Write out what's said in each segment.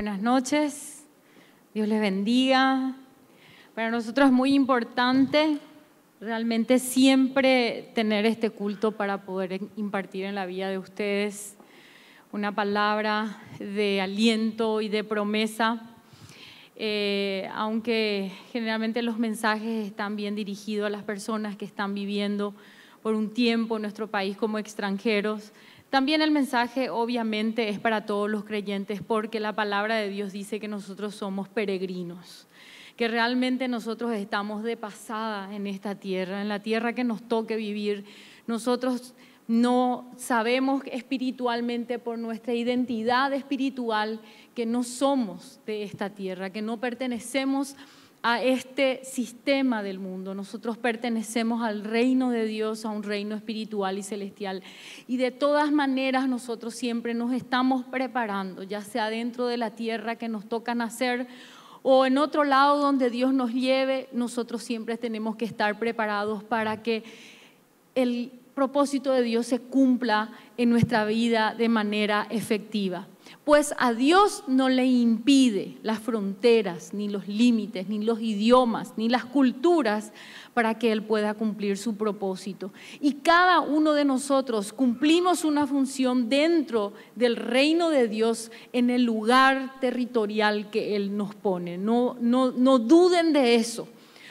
Buenas noches, Dios les bendiga. Para nosotros es muy importante realmente siempre tener este culto para poder impartir en la vida de ustedes una palabra de aliento y de promesa. Eh, aunque generalmente los mensajes están bien dirigidos a las personas que están viviendo por un tiempo en nuestro país como extranjeros, también el mensaje obviamente es para todos los creyentes porque la palabra de Dios dice que nosotros somos peregrinos, que realmente nosotros estamos de pasada en esta tierra, en la tierra que nos toque vivir. Nosotros no sabemos espiritualmente por nuestra identidad espiritual que no somos de esta tierra, que no pertenecemos a a este sistema del mundo. Nosotros pertenecemos al reino de Dios, a un reino espiritual y celestial. Y de todas maneras nosotros siempre nos estamos preparando, ya sea dentro de la tierra que nos toca nacer o en otro lado donde Dios nos lleve, nosotros siempre tenemos que estar preparados para que el propósito de Dios se cumpla en nuestra vida de manera efectiva. Pues a Dios no le impide las fronteras, ni los límites, ni los idiomas, ni las culturas para que Él pueda cumplir su propósito. Y cada uno de nosotros cumplimos una función dentro del reino de Dios en el lugar territorial que Él nos pone. No, no, duden de eso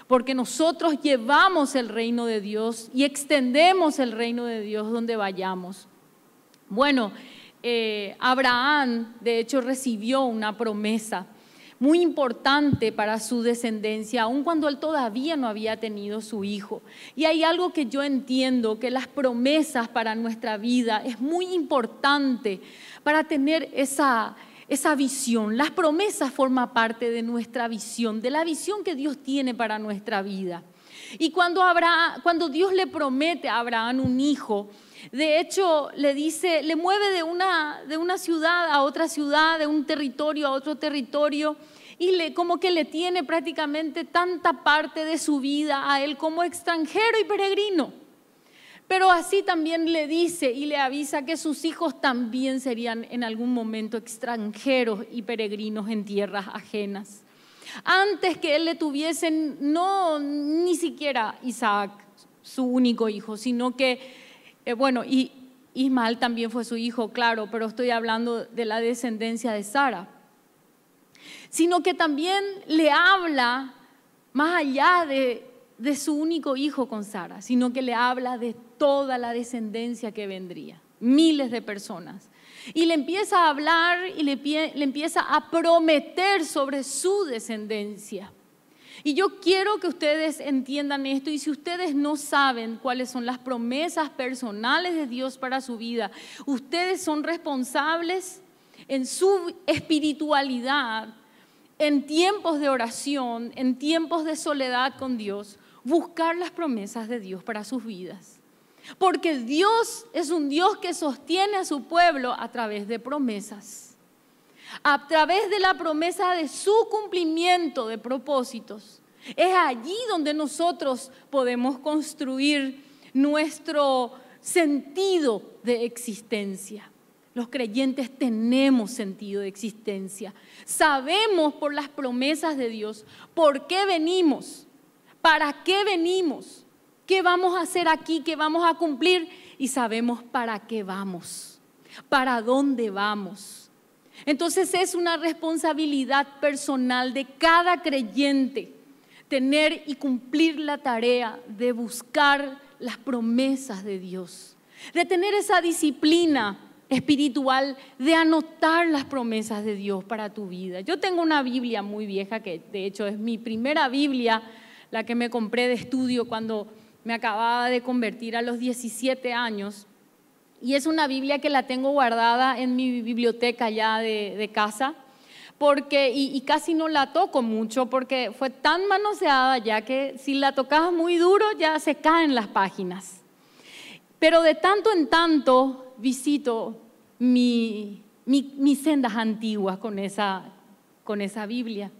porque nosotros llevamos el reino de Dios y extendemos el reino de Dios donde vayamos. Bueno, eh, Abraham, de hecho, recibió una promesa muy importante para su descendencia, aun cuando él todavía no había tenido su hijo. Y hay algo que yo entiendo, que las promesas para nuestra vida es muy importante para tener esa, esa visión. Las promesas forman parte de nuestra visión, de la visión que Dios tiene para nuestra vida. Y cuando, Dios le promete a Abraham un hijo, de hecho, le dice, le mueve de una, de una ciudad a otra ciudad, de un territorio a otro territorio, y le, como que le tiene prácticamente tanta parte de su vida a él como extranjero y peregrino. Pero así también le dice y le avisa que sus hijos también serían en algún momento extranjeros y peregrinos en tierras ajenas antes que él le tuviesen, no ni siquiera Isaac, su único hijo, sino que, eh, bueno, y Ismael también fue su hijo, claro, pero estoy hablando de la descendencia de Sara, sino que también le habla más allá de su único hijo con Sara, sino que le habla de toda la descendencia que vendría, miles de personas. Y le empieza a hablar y le, empieza a prometer sobre su descendencia. Y yo quiero que ustedes entiendan esto y si ustedes no saben cuáles son las promesas personales de Dios para su vida, ustedes son responsables en su espiritualidad, en tiempos de oración, en tiempos de soledad con Dios, buscar las promesas de Dios para sus vidas. Porque Dios es un Dios que sostiene a su pueblo a través de promesas. A través de la promesa de su cumplimiento de propósitos. Es allí donde nosotros podemos construir nuestro sentido de existencia. Los creyentes tenemos sentido de existencia. Sabemos por las promesas de Dios por qué venimos, para qué venimos ¿Qué vamos a hacer aquí? ¿Qué vamos a cumplir? Y sabemos para qué vamos, para dónde vamos. Entonces es una responsabilidad personal de cada creyente tener y cumplir la tarea de buscar las promesas de Dios, de tener esa disciplina espiritual de anotar las promesas de Dios para tu vida. Yo tengo una Biblia muy vieja que de hecho es mi primera Biblia, la que me compré de estudio cuando me acababa de convertir a los 17 años y es una Biblia que la tengo guardada en mi biblioteca ya de, casa porque, y, casi no la toco mucho porque fue tan manoseada ya que si la tocas muy duro ya se caen las páginas. Pero de tanto en tanto visito mis sendas antiguas con esa, con esa Biblia.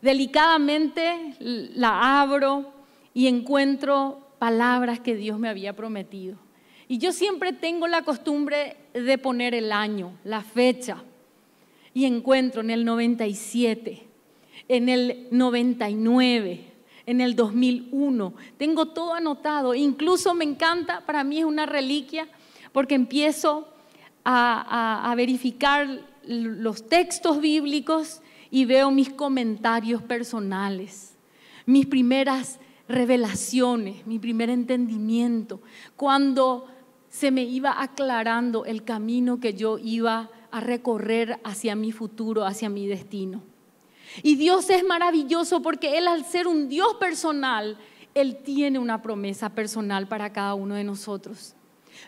Delicadamente la abro y encuentro palabras que Dios me había prometido. Y yo siempre tengo la costumbre de poner el año, la fecha. Y encuentro en el 97, en el 99, en el 2001. Tengo todo anotado. Incluso me encanta, para mí es una reliquia, porque empiezo a, verificar los textos bíblicos y veo mis comentarios personales, mis primeras revelaciones, mi primer entendimiento, cuando se me iba aclarando el camino que yo iba a recorrer hacia mi futuro, hacia mi destino. Y Dios es maravilloso porque Él al ser un Dios personal, Él tiene una promesa personal para cada uno de nosotros.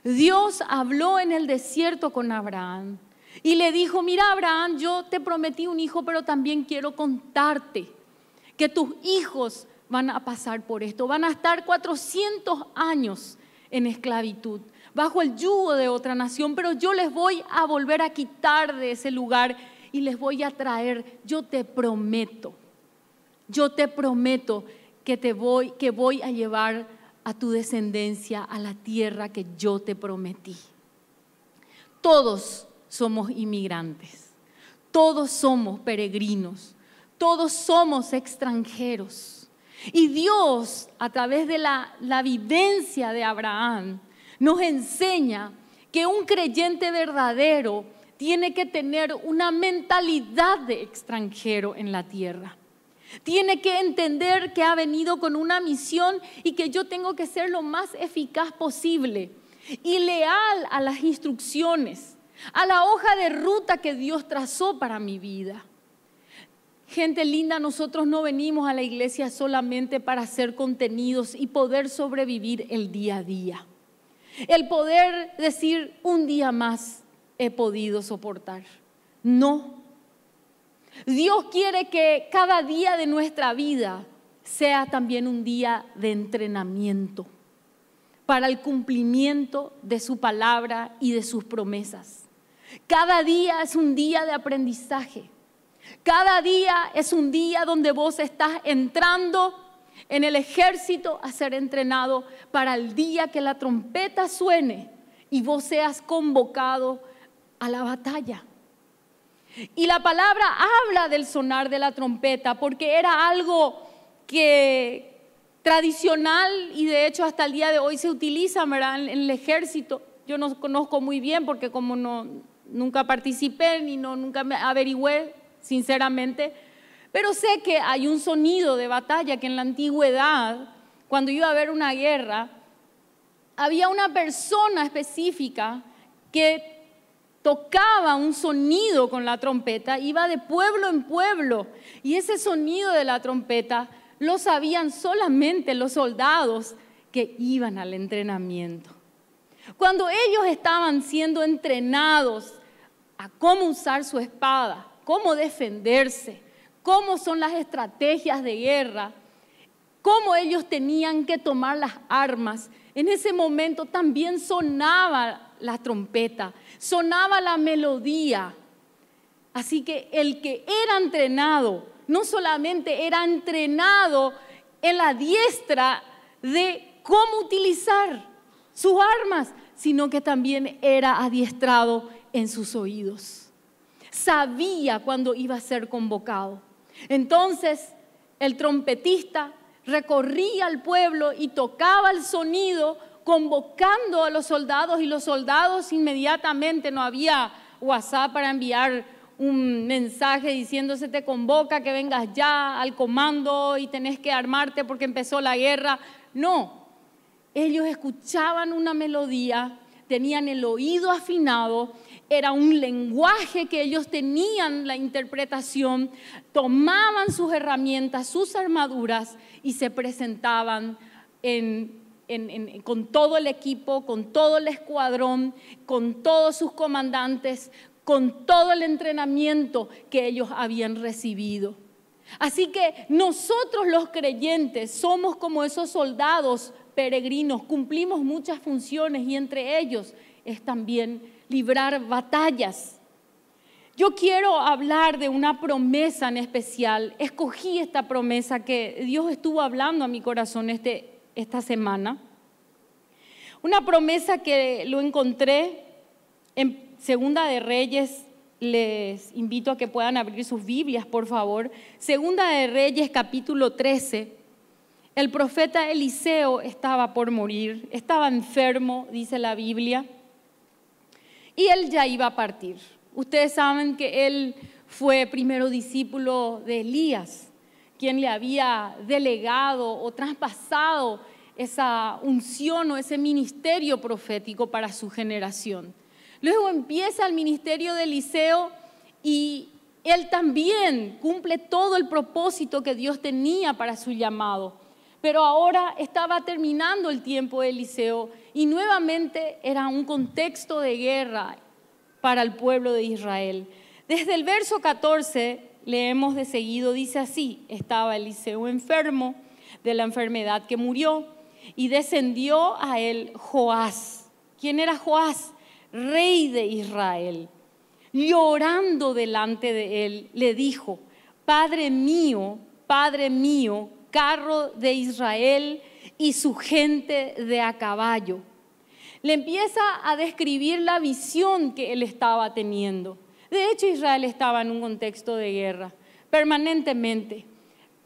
Dios habló en el desierto con Abraham y le dijo, mira Abraham, yo te prometí un hijo, pero también quiero contarte que tus hijos van a pasar por esto. Van a estar 400 años en esclavitud, bajo el yugo de otra nación, pero yo les voy a volver a quitar de ese lugar y les voy a traer, yo te prometo, yo te prometo que te voy, que voy a llevar a tu descendencia a la tierra que yo te prometí. Todos somos inmigrantes, todos somos peregrinos, todos somos extranjeros. Y Dios, a través de la, vivencia de Abraham, nos enseña que un creyente verdadero tiene que tener una mentalidad de extranjero en la tierra. Tiene que entender que ha venido con una misión y que yo tengo que ser lo más eficaz posible y leal a las instrucciones, a la hoja de ruta que Dios trazó para mi vida. Gente linda, nosotros no venimos a la iglesia solamente para hacer contenidos y poder sobrevivir el día a día. El poder decir un día más he podido soportar. No. Dios quiere que cada día de nuestra vida sea también un día de entrenamiento para el cumplimiento de su palabra y de sus promesas. Cada día es un día de aprendizaje. Cada día es un día donde vos estás entrando en el ejército a ser entrenado para el día que la trompeta suene y vos seas convocado a la batalla. Y la palabra habla del sonar de la trompeta porque era algo que tradicional y de hecho hasta el día de hoy se utiliza en el ejército. Yo no conozco muy bien porque como no, nunca participé ni no, nunca me averigüé sinceramente, pero sé que hay un sonido de batalla que en la antigüedad, cuando iba a haber una guerra, había una persona específica que tocaba un sonido con la trompeta, iba de pueblo en pueblo, y ese sonido de la trompeta lo sabían solamente los soldados que iban al entrenamiento. Cuando ellos estaban siendo entrenados a cómo usar su espada, cómo defenderse, cómo son las estrategias de guerra, cómo ellos tenían que tomar las armas. En ese momento también sonaba la trompeta, sonaba la melodía. Así que el que era entrenado, no solamente era entrenado en la diestra de cómo utilizar sus armas, sino que también era adiestrado en sus oídos sabía cuándo iba a ser convocado. Entonces el trompetista recorría al pueblo y tocaba el sonido convocando a los soldados y los soldados inmediatamente, no había WhatsApp para enviar un mensaje diciendo se te convoca que vengas ya al comando y tenés que armarte porque empezó la guerra. No, ellos escuchaban una melodía, tenían el oído afinado era un lenguaje que ellos tenían la interpretación, tomaban sus herramientas, sus armaduras y se presentaban con todo el equipo, con todo el escuadrón, con todos sus comandantes, con todo el entrenamiento que ellos habían recibido. Así que nosotros los creyentes somos como esos soldados peregrinos, cumplimos muchas funciones y entre ellos es también librar batallas. Yo quiero hablar de una promesa en especial. Escogí esta promesa que Dios estuvo hablando a mi corazón este, esta semana. Una promesa que lo encontré en Segunda de Reyes. Les invito a que puedan abrir sus Biblias, por favor. Segunda de Reyes, capítulo 13. El profeta Eliseo estaba por morir, estaba enfermo, dice la Biblia y él ya iba a partir. Ustedes saben que él fue primero discípulo de Elías, quien le había delegado o traspasado esa unción o ese ministerio profético para su generación. Luego empieza el ministerio de Eliseo y él también cumple todo el propósito que Dios tenía para su llamado pero ahora estaba terminando el tiempo de Eliseo y nuevamente era un contexto de guerra para el pueblo de Israel. Desde el verso 14 leemos de seguido, dice así, estaba Eliseo enfermo de la enfermedad que murió y descendió a él Joás. ¿Quién era Joás? Rey de Israel. Llorando delante de él, le dijo, Padre mío, Padre mío, carro de Israel y su gente de a caballo. Le empieza a describir la visión que él estaba teniendo. De hecho, Israel estaba en un contexto de guerra permanentemente.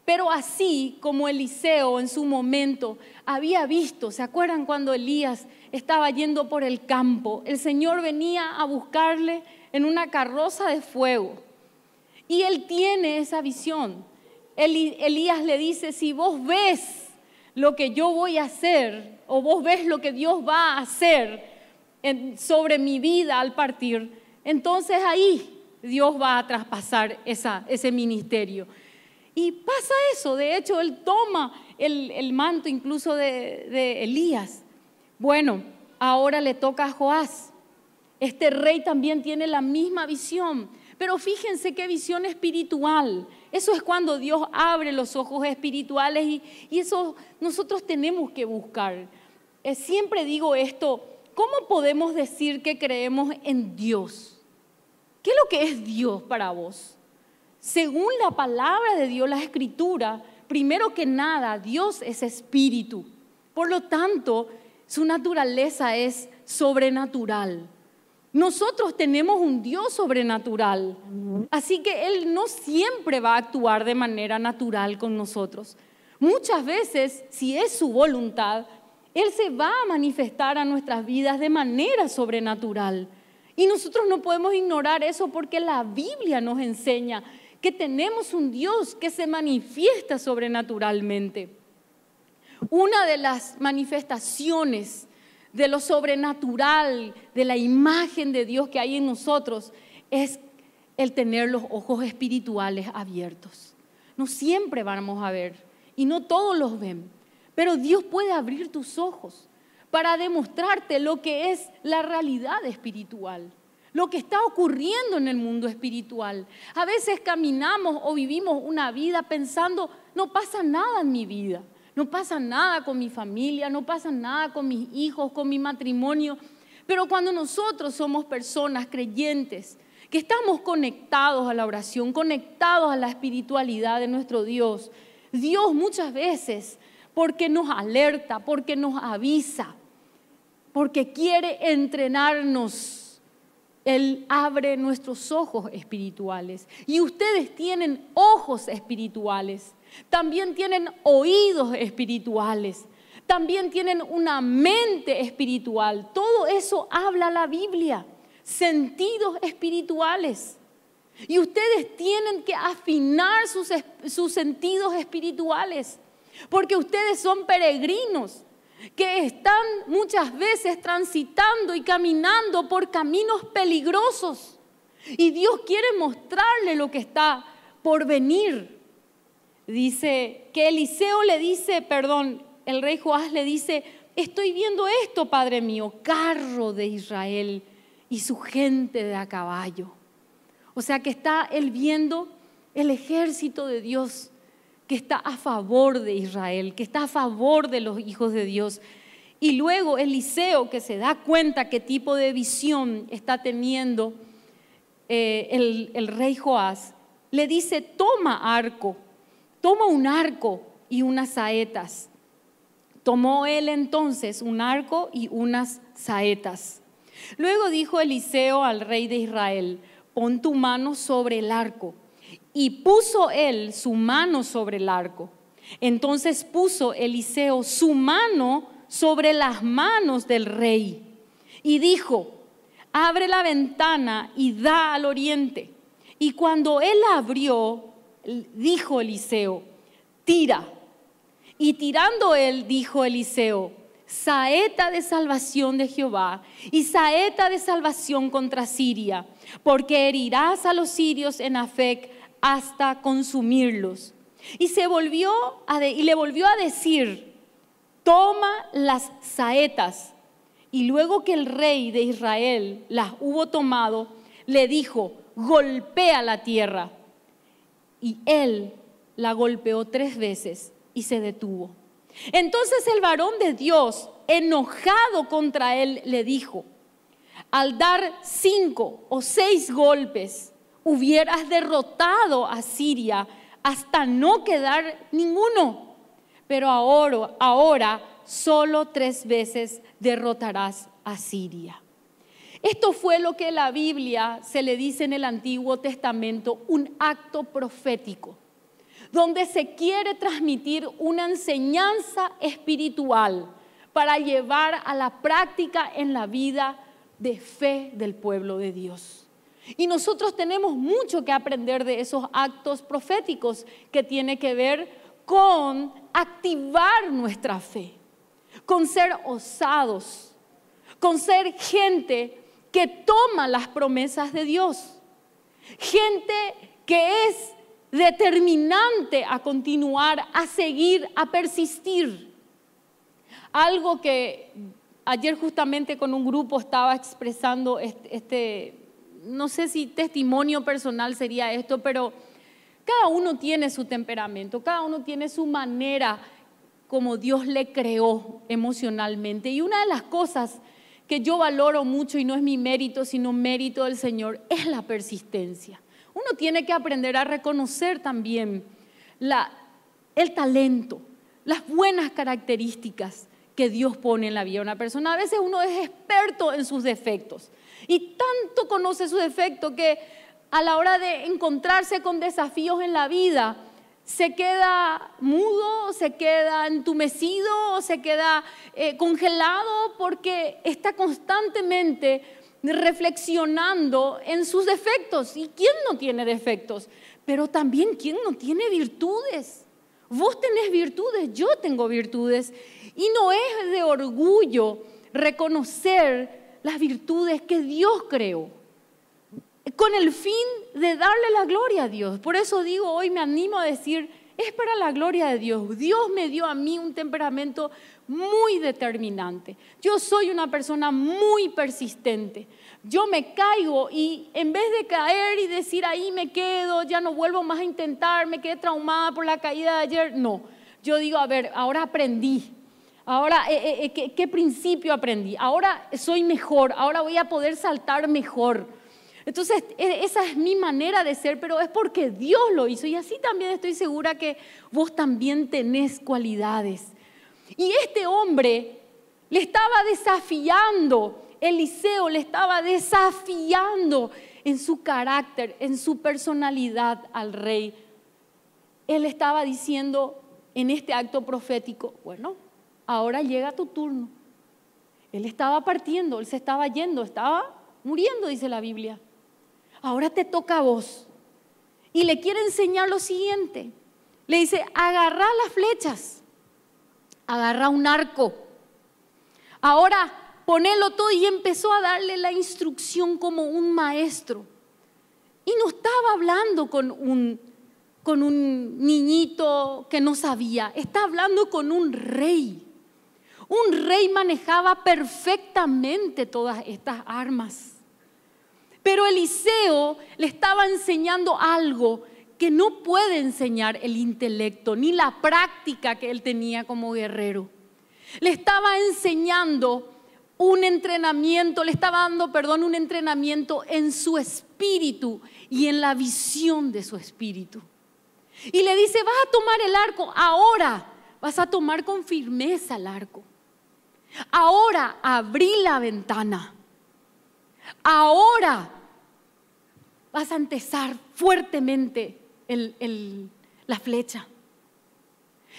Pero así como Eliseo en su momento había visto, ¿se acuerdan cuando Elías estaba yendo por el campo? El Señor venía a buscarle en una carroza de fuego. Y él tiene esa visión. Elías le dice, si vos ves lo que yo voy a hacer, o vos ves lo que Dios va a hacer sobre mi vida al partir, entonces ahí Dios va a traspasar ese ministerio. Y pasa eso, de hecho, él toma el, manto incluso de, de Elías. Bueno, ahora le toca a Joás. Este rey también tiene la misma visión. Pero fíjense qué visión espiritual. Eso es cuando Dios abre los ojos espirituales y, eso nosotros tenemos que buscar. Eh, siempre digo esto, ¿cómo podemos decir que creemos en Dios? ¿Qué es lo que es Dios para vos? Según la palabra de Dios, la escritura, primero que nada, Dios es espíritu. Por lo tanto, su naturaleza es sobrenatural. Nosotros tenemos un Dios sobrenatural, así que Él no siempre va a actuar de manera natural con nosotros. Muchas veces, si es su voluntad, Él se va a manifestar a nuestras vidas de manera sobrenatural. Y nosotros no podemos ignorar eso porque la Biblia nos enseña que tenemos un Dios que se manifiesta sobrenaturalmente. Una de las manifestaciones de lo sobrenatural, de la imagen de Dios que hay en nosotros, es el tener los ojos espirituales abiertos. No siempre vamos a ver y no todos los ven, pero Dios puede abrir tus ojos para demostrarte lo que es la realidad espiritual, lo que está ocurriendo en el mundo espiritual. A veces caminamos o vivimos una vida pensando, no pasa nada en mi vida no pasa nada con mi familia, no pasa nada con mis hijos, con mi matrimonio. Pero cuando nosotros somos personas creyentes, que estamos conectados a la oración, conectados a la espiritualidad de nuestro Dios, Dios muchas veces, porque nos alerta, porque nos avisa, porque quiere entrenarnos. Él abre nuestros ojos espirituales. Y ustedes tienen ojos espirituales también tienen oídos espirituales, también tienen una mente espiritual. Todo eso habla la Biblia, sentidos espirituales. Y ustedes tienen que afinar sus, sentidos espirituales, porque ustedes son peregrinos que están muchas veces transitando y caminando por caminos peligrosos. Y Dios quiere mostrarle lo que está por venir dice que Eliseo le dice, perdón, el rey Joás le dice, estoy viendo esto, padre mío, carro de Israel y su gente de a caballo. O sea que está él viendo el ejército de Dios que está a favor de Israel, que está a favor de los hijos de Dios. Y luego Eliseo, que se da cuenta qué tipo de visión está teniendo eh, el, el rey Joás, le dice, toma arco toma un arco y unas saetas. Tomó él entonces un arco y unas saetas. Luego dijo Eliseo al rey de Israel, pon tu mano sobre el arco. Y puso él su mano sobre el arco. Entonces puso Eliseo su mano sobre las manos del rey y dijo, abre la ventana y da al oriente. Y cuando él abrió, dijo Eliseo, tira. Y tirando él, dijo Eliseo, saeta de salvación de Jehová y saeta de salvación contra Siria, porque herirás a los sirios en Afec hasta consumirlos. Y se volvió y le volvió a decir, toma las saetas. Y luego que el rey de Israel las hubo tomado, le dijo, golpea la tierra y él la golpeó tres veces y se detuvo. Entonces el varón de Dios, enojado contra él, le dijo, al dar cinco o seis golpes, hubieras derrotado a Siria hasta no quedar ninguno, pero ahora, ahora solo tres veces derrotarás a Siria. Esto fue lo que la Biblia se le dice en el Antiguo Testamento, un acto profético, donde se quiere transmitir una enseñanza espiritual para llevar a la práctica en la vida de fe del pueblo de Dios. Y nosotros tenemos mucho que aprender de esos actos proféticos que tiene que ver con activar nuestra fe, con ser osados, con ser gente que toma las promesas de Dios. Gente que es determinante a continuar, a seguir, a persistir. Algo que ayer justamente con un grupo estaba expresando este, no sé si testimonio personal sería esto, pero cada uno tiene su temperamento, cada uno tiene su manera como Dios le creó emocionalmente. Y una de las cosas que yo valoro mucho y no es mi mérito, sino mérito del Señor, es la persistencia. Uno tiene que aprender a reconocer también la, el talento, las buenas características que Dios pone en la vida de una persona. A veces uno es experto en sus defectos y tanto conoce sus defectos que a la hora de encontrarse con desafíos en la vida, se queda mudo, se queda entumecido, se queda eh, congelado porque está constantemente reflexionando en sus defectos. ¿Y quién no tiene defectos? Pero también quién no tiene virtudes. Vos tenés virtudes, yo tengo virtudes. Y no es de orgullo reconocer las virtudes que Dios creó con el fin de darle la gloria a Dios. Por eso digo, hoy me animo a decir, es para la gloria de Dios. Dios me dio a mí un temperamento muy determinante. Yo soy una persona muy persistente. Yo me caigo y en vez de caer y decir ahí me quedo, ya no vuelvo más a intentar, me quedé traumada por la caída de ayer, no. Yo digo, a ver, ahora aprendí. Ahora, eh, eh, eh, ¿qué principio aprendí? Ahora soy mejor, ahora voy a poder saltar mejor entonces, e, esa es mi manera de ser, pero es porque Dios lo hizo. Y así también estoy segura que vos también tenés cualidades. Y este hombre le estaba desafiando, Eliseo le estaba desafiando en su carácter, en su personalidad al rey. Él estaba diciendo en este acto profético, bueno, ahora llega tu turno. Él estaba partiendo, él se estaba yendo, estaba muriendo, dice la Biblia ahora te toca a vos. Y le quiere enseñar lo siguiente. Le dice, agarra las flechas, agarra un arco. Ahora ponelo todo y empezó a darle la instrucción como un maestro. Y no estaba hablando con un, con un niñito que no sabía, está hablando con un rey. Un rey manejaba perfectamente todas estas armas. Pero Eliseo le estaba enseñando algo que no puede enseñar el intelecto ni la práctica que él tenía como guerrero. Le estaba enseñando un entrenamiento, le estaba dando, perdón, un entrenamiento en su espíritu y en la visión de su espíritu. Y le dice, vas a tomar el arco, ahora vas a tomar con firmeza el arco. Ahora abrí la ventana. Ahora vas a empezar fuertemente la flecha.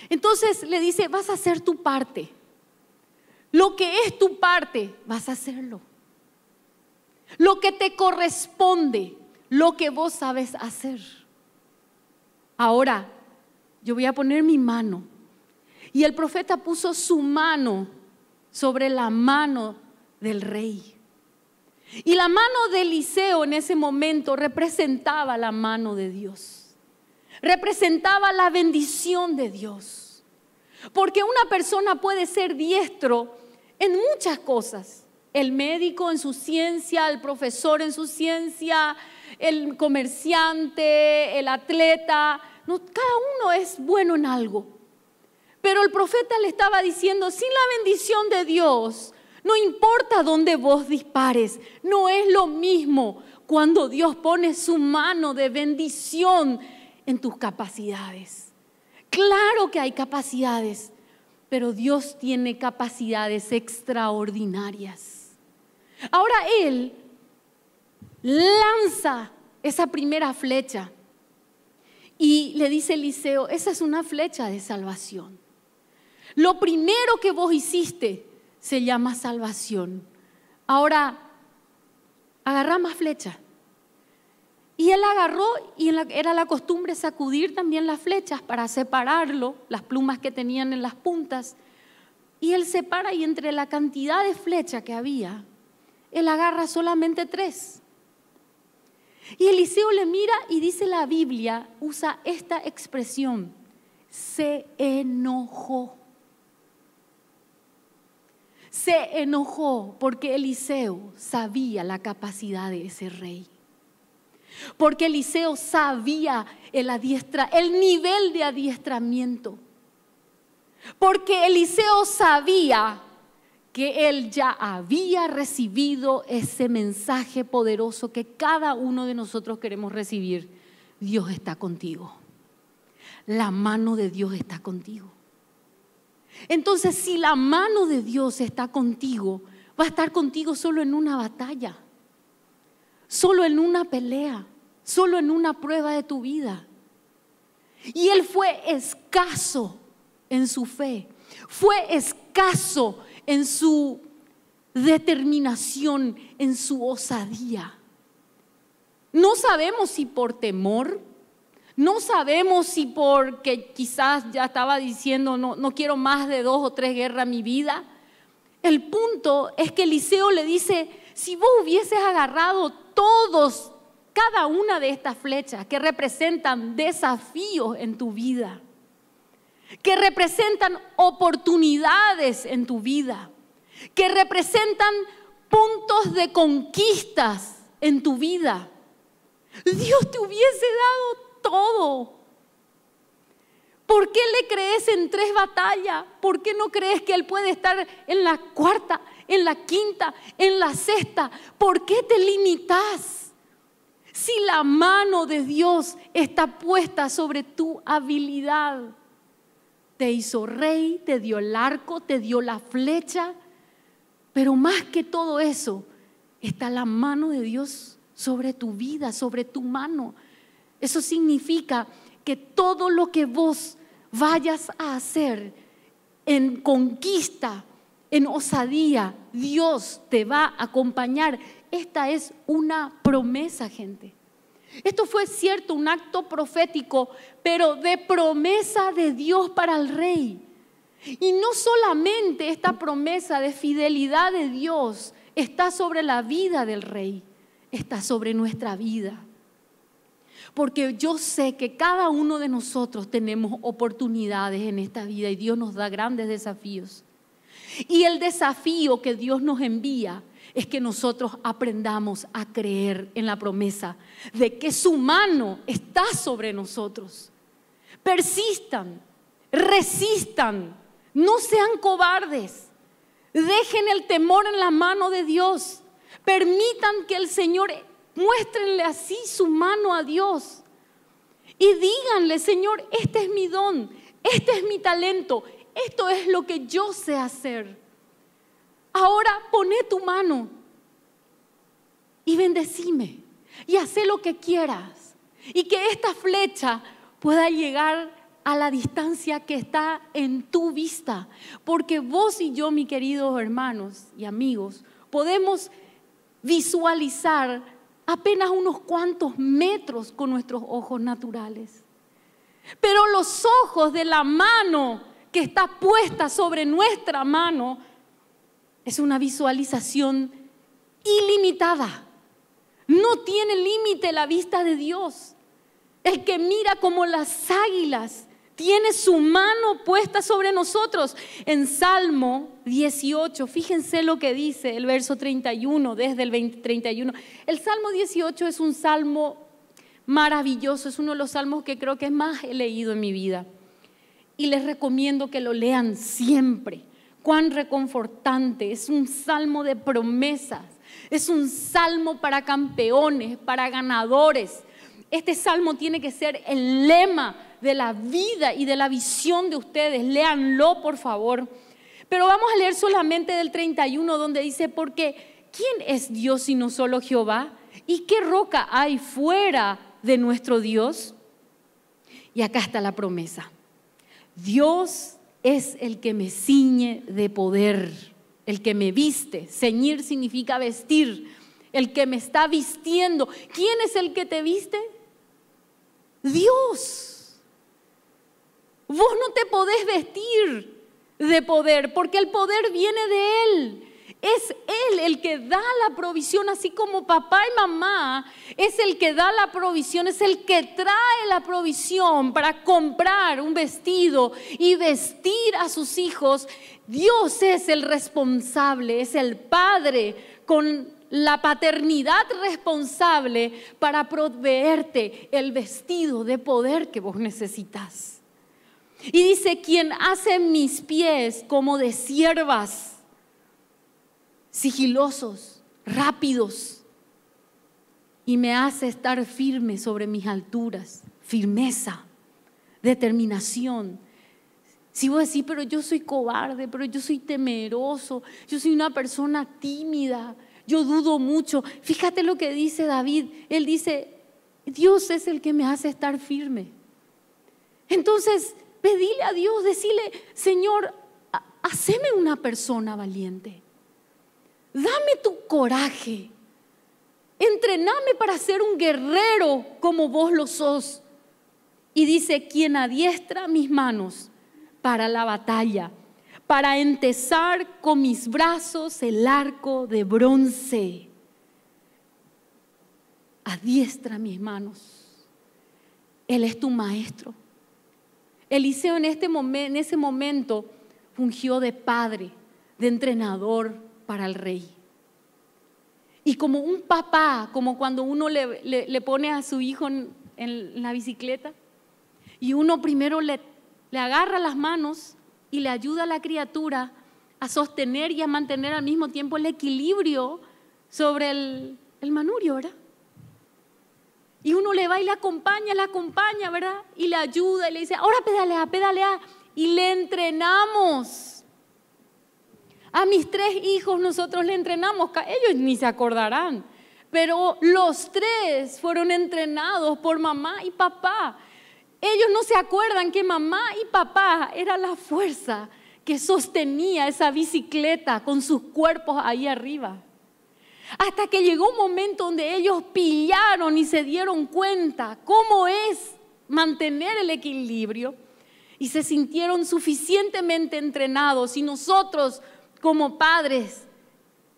Entonces le dice, vas a hacer tu parte. Lo que es tu parte, vas a hacerlo. Lo que te corresponde, lo que vos sabes hacer. Ahora, yo voy a poner mi mano. Y el profeta puso su mano sobre la mano del rey. Y la mano de Eliseo en ese momento representaba la mano de Dios. Representaba la bendición de Dios. Porque una persona puede ser diestro en muchas cosas. El médico en su ciencia, el profesor en su ciencia, el comerciante, el atleta. cada uno es bueno en algo. Pero el profeta le estaba diciendo, sin la bendición de Dios, no importa dónde vos dispares, no es lo mismo cuando Dios pone su mano de bendición en tus capacidades. Claro que hay capacidades, pero Dios tiene capacidades extraordinarias. Ahora Él lanza esa primera flecha y le dice Eliseo, esa es una flecha de salvación. Lo primero que vos hiciste se llama salvación. Ahora, agarra más flechas. Y él agarró y era la costumbre sacudir también las flechas para separarlo, las plumas que tenían en las puntas. Y él separa y entre la cantidad de flechas que había, él agarra solamente tres. Y Eliseo le mira y dice la Biblia, usa esta expresión, se enojó se enojó porque Eliseo sabía la capacidad de ese rey. Porque Eliseo sabía el, el nivel de adiestramiento. Porque Eliseo sabía que él ya había recibido ese mensaje poderoso que cada uno de nosotros queremos recibir. Dios está contigo. La mano de Dios está contigo. Entonces, si la mano de Dios está contigo, va a estar contigo solo en una batalla, solo en una pelea, solo en una prueba de tu vida. Y él fue escaso en su fe, fue escaso en su determinación, en su osadía. No sabemos si por temor, no sabemos si porque quizás ya estaba diciendo, no, no quiero más de dos o tres guerras en mi vida. El punto es que Eliseo le dice, si vos hubieses agarrado todos, cada una de estas flechas que representan desafíos en tu vida, que representan oportunidades en tu vida, que representan puntos de conquistas en tu vida, Dios te hubiese dado todo. ¿Por qué le crees en tres batallas? ¿Por qué no crees que Él puede estar en la cuarta, en la quinta, en la sexta? ¿Por qué te limitas? Si la mano de Dios está puesta sobre tu habilidad, te hizo rey, te dio el arco, te dio la flecha, pero más que todo eso, está la mano de Dios sobre tu vida, sobre tu mano. Eso significa que todo lo que vos vayas a hacer en conquista, en osadía, Dios te va a acompañar. Esta es una promesa, gente. Esto fue cierto, un acto profético, pero de promesa de Dios para el rey. Y no solamente esta promesa de fidelidad de Dios está sobre la vida del rey, está sobre nuestra vida. Porque yo sé que cada uno de nosotros tenemos oportunidades en esta vida y Dios nos da grandes desafíos. Y el desafío que Dios nos envía es que nosotros aprendamos a creer en la promesa de que su mano está sobre nosotros. Persistan, resistan, no sean cobardes, dejen el temor en la mano de Dios, permitan que el Señor Muéstrenle así su mano a Dios y díganle, Señor, este es mi don, este es mi talento, esto es lo que yo sé hacer. Ahora pone tu mano y bendecime y haz lo que quieras y que esta flecha pueda llegar a la distancia que está en tu vista, porque vos y yo, mis queridos hermanos y amigos, podemos visualizar apenas unos cuantos metros con nuestros ojos naturales. Pero los ojos de la mano que está puesta sobre nuestra mano es una visualización ilimitada. No tiene límite la vista de Dios. El que mira como las águilas tiene su mano puesta sobre nosotros. En Salmo 18, fíjense lo que dice el verso 31, desde el 31. El Salmo 18 es un salmo maravilloso, es uno de los salmos que creo que más he leído en mi vida. Y les recomiendo que lo lean siempre. Cuán reconfortante, es un salmo de promesas, es un salmo para campeones, para ganadores. Este salmo tiene que ser el lema de la vida y de la visión de ustedes. Léanlo, por favor. Pero vamos a leer solamente del 31, donde dice, porque ¿quién es Dios sino solo Jehová? ¿Y qué roca hay fuera de nuestro Dios? Y acá está la promesa. Dios es el que me ciñe de poder, el que me viste. Ceñir significa vestir, el que me está vistiendo. ¿Quién es el que te viste? Dios. Vos no te podés vestir de poder, porque el poder viene de Él. Es Él el que da la provisión, así como papá y mamá es el que da la provisión, es el que trae la provisión para comprar un vestido y vestir a sus hijos. Dios es el responsable, es el Padre con la paternidad responsable para proveerte el vestido de poder que vos necesitas. Y dice, quien hace mis pies como de siervas, sigilosos, rápidos, y me hace estar firme sobre mis alturas, firmeza, determinación. Si vos decís, pero yo soy cobarde, pero yo soy temeroso, yo soy una persona tímida, yo dudo mucho. Fíjate lo que dice David. Él dice, Dios es el que me hace estar firme. Entonces, Pedile a Dios, decirle, Señor, haceme una persona valiente. Dame tu coraje. Entrename para ser un guerrero como vos lo sos. Y dice, quien adiestra mis manos para la batalla, para entesar con mis brazos el arco de bronce. Adiestra mis manos. Él es tu maestro. Eliseo en, este en ese momento fungió de padre, de entrenador para el rey. Y como un papá, como cuando uno le, pone a su hijo en, la bicicleta y uno primero le, agarra las manos y le ayuda a la criatura a sostener y a mantener al mismo tiempo el equilibrio sobre el, el manurio, ¿verdad? Y uno le va y le acompaña, le acompaña, ¿verdad? Y le ayuda y le dice, ahora pedalea, pedalea. Y le entrenamos. A mis tres hijos nosotros le entrenamos. Ellos ni se acordarán. Pero los tres fueron entrenados por mamá y papá. Ellos no se acuerdan que mamá y papá era la fuerza que sostenía esa bicicleta con sus cuerpos ahí arriba. Hasta que llegó un momento donde ellos pillaron y se dieron cuenta cómo es mantener el equilibrio y se sintieron suficientemente entrenados y nosotros como padres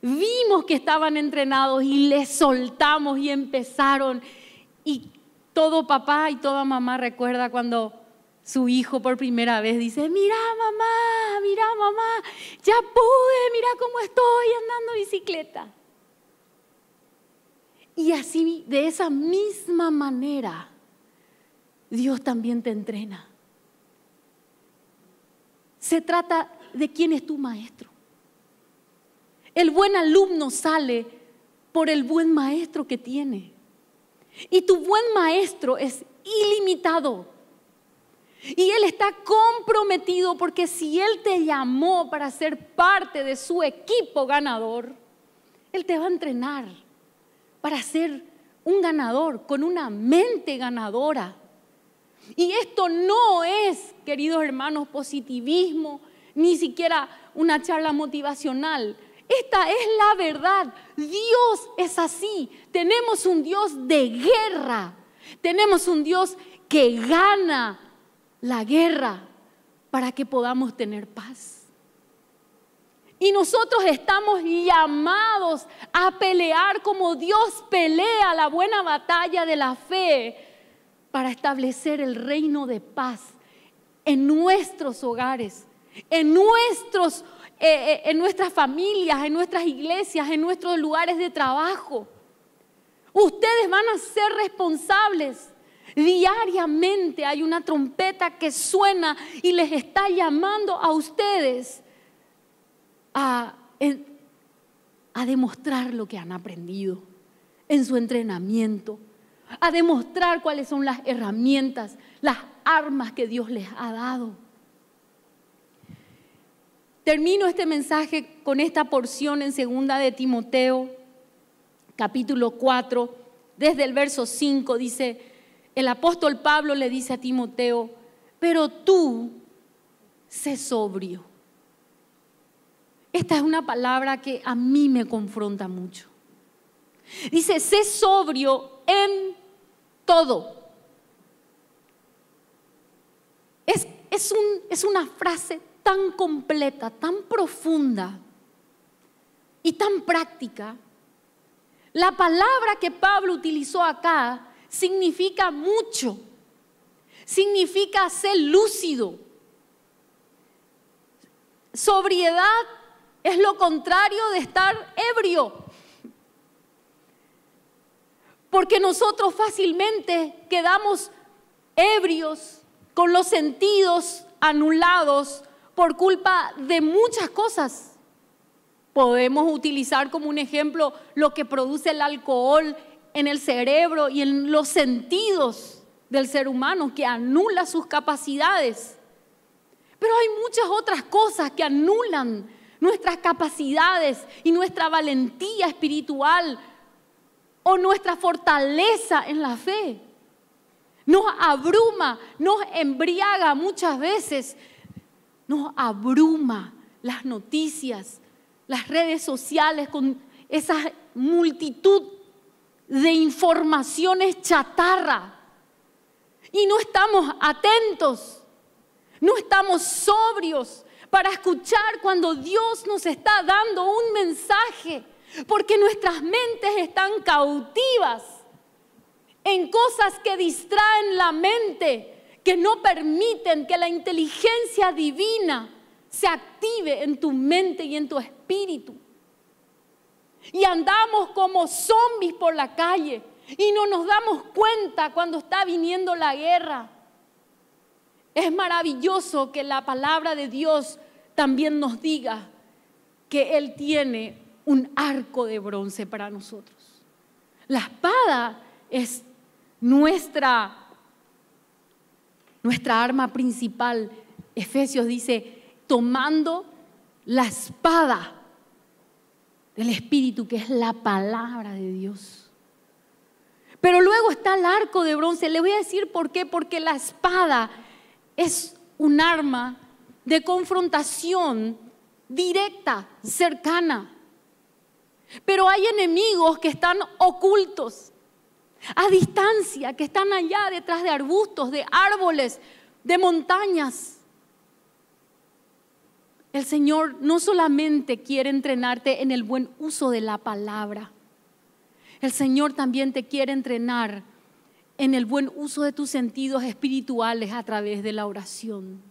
vimos que estaban entrenados y les soltamos y empezaron y todo papá y toda mamá recuerda cuando su hijo por primera vez dice, mira mamá, mira mamá, ya pude, mira cómo estoy andando bicicleta. Y así, de esa misma manera, Dios también te entrena. Se trata de quién es tu maestro. El buen alumno sale por el buen maestro que tiene. Y tu buen maestro es ilimitado. Y Él está comprometido porque si Él te llamó para ser parte de su equipo ganador, Él te va a entrenar para ser un ganador, con una mente ganadora. Y esto no es, queridos hermanos, positivismo, ni siquiera una charla motivacional. Esta es la verdad. Dios es así. Tenemos un Dios de guerra. Tenemos un Dios que gana la guerra para que podamos tener paz. Y nosotros estamos llamados a pelear como Dios pelea la buena batalla de la fe para establecer el reino de paz en nuestros hogares, en, nuestros, eh, eh, en nuestras familias, en nuestras iglesias, en nuestros lugares de trabajo. Ustedes van a ser responsables. Diariamente hay una trompeta que suena y les está llamando a ustedes a, demostrar lo que han aprendido en su entrenamiento, a demostrar cuáles son las herramientas, las armas que Dios les ha dado. Termino este mensaje con esta porción en segunda de Timoteo, capítulo 4, desde el verso 5 dice, el apóstol Pablo le dice a Timoteo, pero tú sé sobrio esta es una palabra que a mí me confronta mucho. Dice, sé sobrio en todo. Es, es, un, es una frase tan completa, tan profunda y tan práctica. La palabra que Pablo utilizó acá significa mucho. Significa ser lúcido. Sobriedad es lo contrario de estar ebrio. Porque nosotros fácilmente quedamos ebrios, con los sentidos anulados por culpa de muchas cosas. Podemos utilizar como un ejemplo lo que produce el alcohol en el cerebro y en los sentidos del ser humano, que anula sus capacidades. Pero hay muchas otras cosas que anulan nuestras capacidades y nuestra valentía espiritual o nuestra fortaleza en la fe. Nos abruma, nos embriaga muchas veces, nos abruma las noticias, las redes sociales con esa multitud de informaciones chatarra. Y no estamos atentos, no estamos sobrios, para escuchar cuando Dios nos está dando un mensaje, porque nuestras mentes están cautivas en cosas que distraen la mente, que no permiten que la inteligencia divina se active en tu mente y en tu espíritu. Y andamos como zombies por la calle y no nos damos cuenta cuando está viniendo la guerra es maravilloso que la palabra de Dios también nos diga que Él tiene un arco de bronce para nosotros. La espada es nuestra, nuestra arma principal. Efesios dice, tomando la espada del Espíritu, que es la palabra de Dios. Pero luego está el arco de bronce. Le voy a decir por qué, porque la espada es un arma de confrontación directa, cercana. Pero hay enemigos que están ocultos, a distancia, que están allá detrás de arbustos, de árboles, de montañas. El Señor no solamente quiere entrenarte en el buen uso de la palabra, el Señor también te quiere entrenar en el buen uso de tus sentidos espirituales a través de la oración.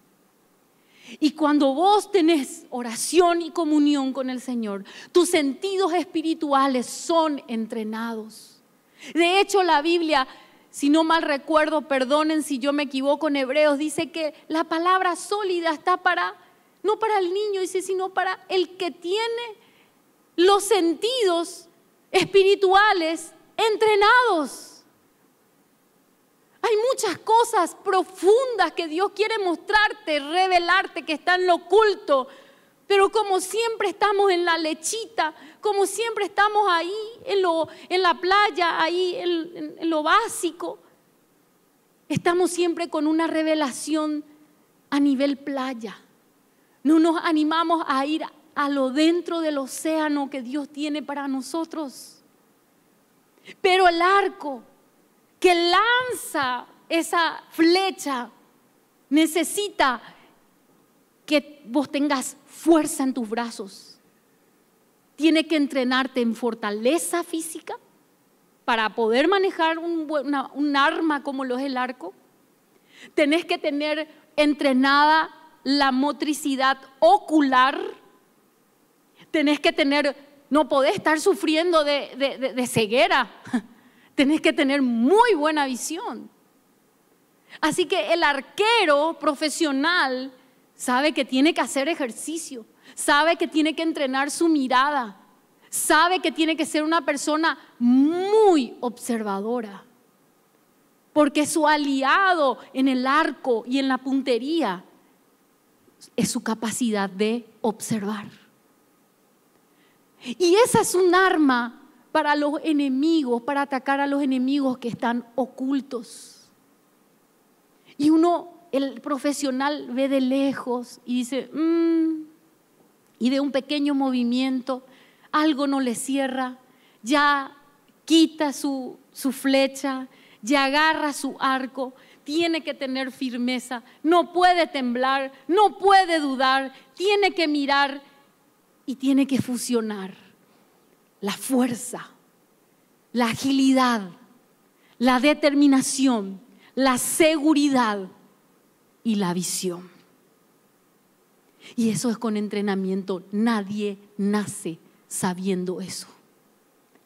Y cuando vos tenés oración y comunión con el Señor, tus sentidos espirituales son entrenados. De hecho, la Biblia, si no mal recuerdo, perdonen si yo me equivoco en Hebreos, dice que la palabra sólida está para, no para el niño, dice, sino para el que tiene los sentidos espirituales entrenados. Hay muchas cosas profundas que Dios quiere mostrarte, revelarte, que están en lo oculto. Pero como siempre estamos en la lechita, como siempre estamos ahí, en, en la playa, ahí, en lo básico, estamos siempre con una revelación a nivel playa. No nos animamos a ir a lo dentro del océano que Dios tiene para nosotros. Pero el arco, que lanza esa flecha necesita que vos tengas fuerza en tus brazos. Tiene que entrenarte en fortaleza física para poder manejar un, arma como lo es el arco. Tenés que tener entrenada la motricidad ocular. Tenés que tener, no podés estar sufriendo de ceguera tenés que tener muy buena visión. Así que el arquero profesional sabe que tiene que hacer ejercicio, sabe que tiene que entrenar su mirada, sabe que tiene que ser una persona muy observadora, porque su aliado en el arco y en la puntería es su capacidad de observar. Y esa es un arma para los enemigos, para atacar a los enemigos que están ocultos. Y uno, el profesional, ve de lejos y dice, mm", y de un pequeño movimiento, algo no le cierra, ya quita su flecha, ya agarra su arco, tiene que tener firmeza, no puede temblar, no puede dudar, tiene que mirar y tiene que fusionar la fuerza, la agilidad, la determinación, la seguridad y la visión. Y eso es con entrenamiento. Nadie nace sabiendo eso.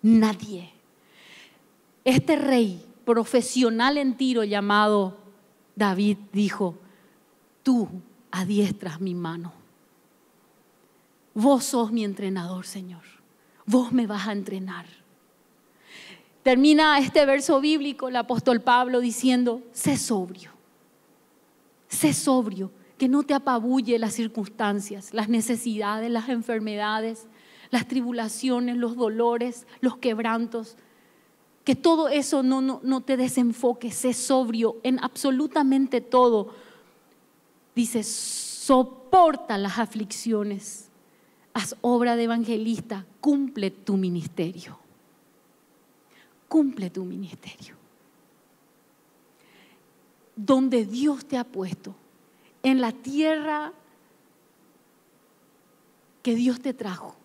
Nadie. Este rey profesional en tiro llamado David dijo, tú adiestras mi mano. Vos sos mi entrenador, Señor vos me vas a entrenar. Termina este verso bíblico el apóstol Pablo diciendo, sé sobrio, sé sobrio, que no te apabulle las circunstancias, las necesidades, las enfermedades, las tribulaciones, los dolores, los quebrantos, que todo eso no, no, te desenfoque, sé sobrio en absolutamente todo. Dice, soporta las aflicciones haz obra de evangelista, cumple tu ministerio. Cumple tu ministerio. Donde Dios te ha puesto, en la tierra que Dios te trajo,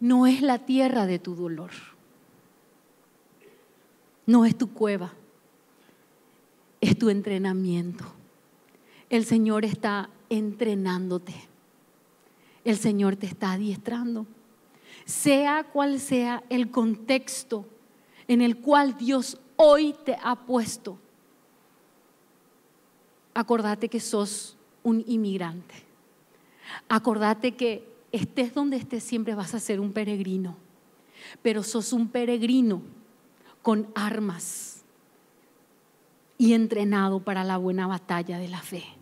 no es la tierra de tu dolor, no es tu cueva, es tu entrenamiento. El Señor está entrenándote el Señor te está adiestrando. Sea cual sea el contexto en el cual Dios hoy te ha puesto, acordate que sos un inmigrante. Acordate que estés donde estés siempre vas a ser un peregrino, pero sos un peregrino con armas y entrenado para la buena batalla de la fe.